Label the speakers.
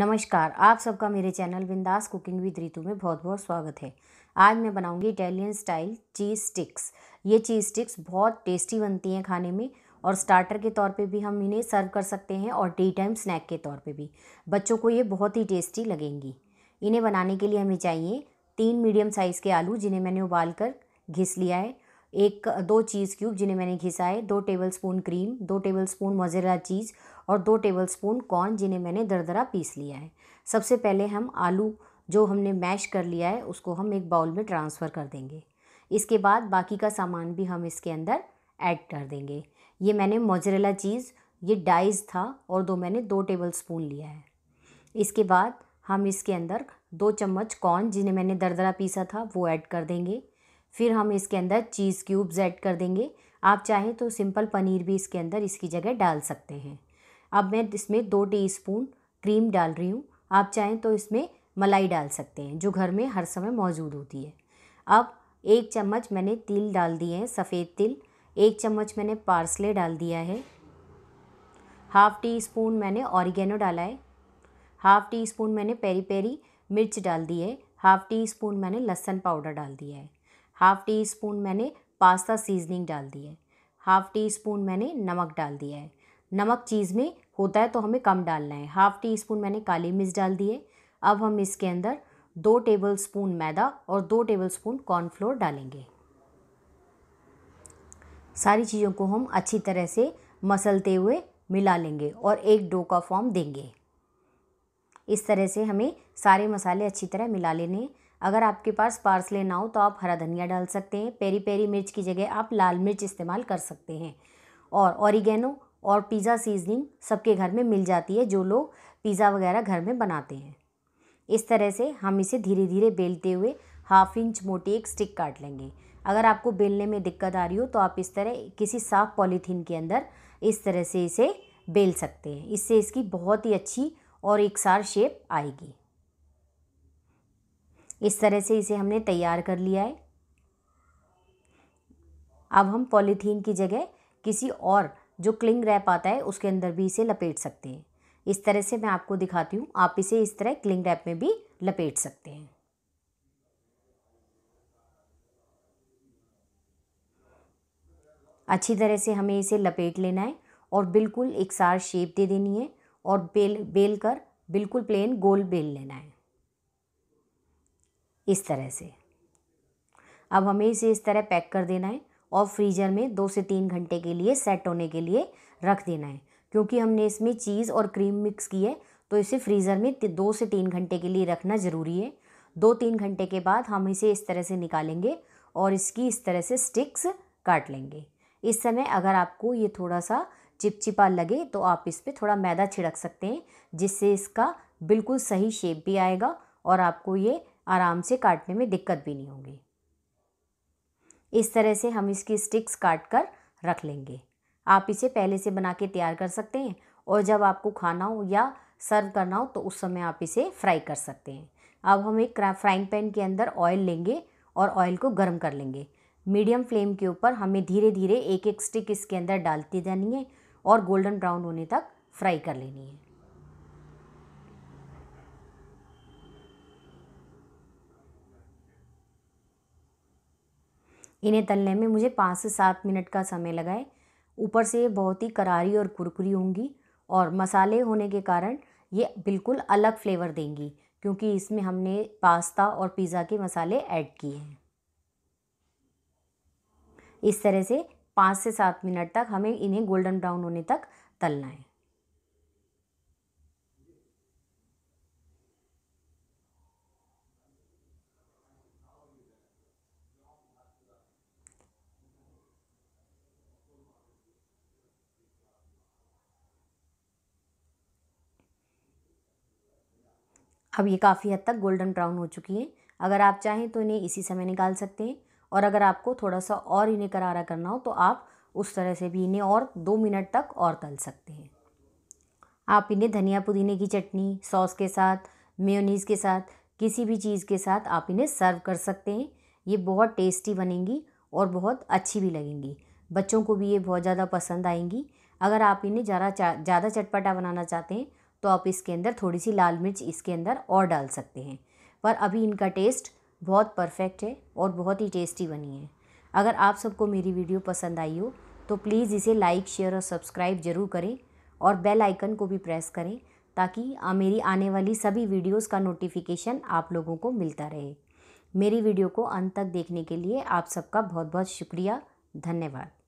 Speaker 1: नमस्कार आप सबका मेरे चैनल बिंदास कुकिंग विद रितु में बहुत बहुत स्वागत है आज मैं बनाऊंगी इटालियन स्टाइल चीज़ स्टिक्स ये चीज़ स्टिक्स बहुत टेस्टी बनती हैं खाने में और स्टार्टर के तौर पे भी हम इन्हें सर्व कर सकते हैं और डे टाइम स्नैक के तौर पे भी बच्चों को ये बहुत ही टेस्टी लगेंगी इन्हें बनाने के लिए हमें चाहिए तीन मीडियम साइज़ के आलू जिन्हें मैंने उबाल कर घिस लिया है एक दो चीज़ क्यूब जिन्हें मैंने घिसा है दो टेबल स्पून क्रीम दो टेबल स्पून मोजेला चीज़ और दो टेबलस्पून कॉर्न जिन्हें मैंने दरदरा पीस लिया है सबसे पहले हम आलू जो हमने मैश कर लिया है उसको हम एक बाउल में ट्रांसफ़र कर देंगे इसके बाद बाकी का सामान भी हम इसके अंदर ऐड कर देंगे ये मैंने मोजरेला चीज़ ये डाइज था और दो मैंने दो टेबल स्पून लिया है इसके बाद हम इसके अंदर दो चम्मच कॉर्न जिन्हें मैंने दरदरा पीसा था वो ऐड कर देंगे फिर हम इसके अंदर चीज़ क्यूब्स ऐड कर देंगे आप चाहें तो सिंपल पनीर भी इसके अंदर इसकी जगह डाल सकते हैं अब मैं इसमें दो टी स्पून क्रीम डाल रही हूँ आप चाहें तो इसमें मलाई डाल सकते हैं जो घर में हर समय मौजूद होती है अब एक चम्मच मैंने तिल डाल दिए हैं सफ़ेद तिल एक चम्मच मैंने पार्सले डाल दिया है हाफ़ टी स्पून मैंने ऑरिगेनो डाला है हाफ़ टी स्पून मैंने पेरी पेरी मिर्च डाल दी है हाफ़ टी स्पून मैंने लहसन पाउडर डाल दिया है हाफ़ टी स्पून मैंने पास्ता सीजनिंग डाल दी है हाफ़ टी स्पून मैंने नमक डाल दिया है नमक चीज़ में होता है तो हमें कम डालना है हाफ़ टी स्पून मैंने काली मिर्च डाल दी है अब हम इसके अंदर दो टेबल स्पून मैदा और दो टेबल स्पून कॉर्नफ्लोर डालेंगे सारी चीज़ों को हम अच्छी तरह से मसलते हुए मिला लेंगे और एक डो का फॉर्म देंगे इस तरह से हमें सारे मसाले अच्छी तरह मिला लेने अगर आपके पास पार्सले ना हो तो आप हरा धनिया डाल सकते हैं पेरी पेरी मिर्च की जगह आप लाल मिर्च इस्तेमाल कर सकते हैं और ऑरिगेनो और पिज़्ज़ा सीजनिंग सबके घर में मिल जाती है जो लोग पिज़्ज़ा वगैरह घर में बनाते हैं इस तरह से हम इसे धीरे धीरे बेलते हुए हाफ इंच मोटी एक स्टिक काट लेंगे अगर आपको बेलने में दिक्कत आ रही हो तो आप इस तरह किसी साफ़ पॉलीथीन के अंदर इस तरह से इसे बेल सकते हैं इससे इसकी बहुत ही अच्छी और एक सार शेप आएगी इस तरह से इसे हमने तैयार कर लिया है अब हम पॉलीथीन की जगह किसी और जो क्लिंग रैप आता है उसके अंदर भी इसे लपेट सकते हैं इस तरह से मैं आपको दिखाती हूँ आप इसे इस तरह क्लिंग रैप में भी लपेट सकते हैं अच्छी तरह से हमें इसे लपेट लेना है और बिल्कुल एक सार शेप दे देनी है और बेल बेल कर बिल्कुल प्लेन गोल बेल लेना है इस तरह से अब हमें इसे इस तरह पैक कर देना है और फ्रीजर में दो से तीन घंटे के लिए सेट होने के लिए रख देना है क्योंकि हमने इसमें चीज़ और क्रीम मिक्स की है तो इसे फ्रीज़र में दो से तीन घंटे के लिए रखना ज़रूरी है दो तीन घंटे के बाद हम इसे इस तरह से निकालेंगे और इसकी इस तरह से स्टिक्स काट लेंगे इस समय अगर आपको ये थोड़ा सा चिपचिपा लगे तो आप इस पर थोड़ा मैदा छिड़क सकते हैं जिससे इसका बिल्कुल सही शेप भी आएगा और आपको ये आराम से काटने में दिक्कत भी नहीं होगी इस तरह से हम इसकी स्टिक्स काट कर रख लेंगे आप इसे पहले से बना के तैयार कर सकते हैं और जब आपको खाना हो या सर्व करना हो तो उस समय आप इसे फ्राई कर सकते हैं अब हम एक फ्राइंग पैन के अंदर ऑयल लेंगे और ऑयल को गर्म कर लेंगे मीडियम फ्लेम के ऊपर हमें धीरे धीरे एक एक स्टिक इसके अंदर डालती जानी है और गोल्डन ब्राउन होने तक फ्राई कर लेनी है इन्हें तलने में मुझे पाँच से सात मिनट का समय लगा है ऊपर से ये बहुत ही करारी और कुरकुरी होंगी और मसाले होने के कारण ये बिल्कुल अलग फ्लेवर देंगी क्योंकि इसमें हमने पास्ता और पिज़्ज़ा के मसाले ऐड किए हैं इस तरह से पाँच से सात मिनट तक हमें इन्हें गोल्डन ब्राउन होने तक तलना है अब ये काफ़ी हद तक गोल्डन ब्राउन हो चुकी है अगर आप चाहें तो इन्हें इसी समय निकाल सकते हैं और अगर आपको थोड़ा सा और इन्हें करारा करना हो तो आप उस तरह से भी इन्हें और दो मिनट तक और तल सकते हैं आप इन्हें धनिया पुदीने की चटनी सॉस के साथ मेयोनीज़ के साथ किसी भी चीज़ के साथ आप इन्हें सर्व कर सकते हैं ये बहुत टेस्टी बनेंगी और बहुत अच्छी भी लगेंगी बच्चों को भी ये बहुत ज़्यादा पसंद आएंगी अगर आप इन्हें ज़्यादा ज़्यादा चटपटा बनाना चाहते हैं तो आप इसके अंदर थोड़ी सी लाल मिर्च इसके अंदर और डाल सकते हैं पर अभी इनका टेस्ट बहुत परफेक्ट है और बहुत ही टेस्टी बनी है अगर आप सबको मेरी वीडियो पसंद आई हो तो प्लीज़ इसे लाइक शेयर और सब्सक्राइब ज़रूर करें और बेल आइकन को भी प्रेस करें ताकि मेरी आने वाली सभी वीडियोस का नोटिफिकेशन आप लोगों को मिलता रहे मेरी वीडियो को अंत तक देखने के लिए आप सबका बहुत बहुत शुक्रिया धन्यवाद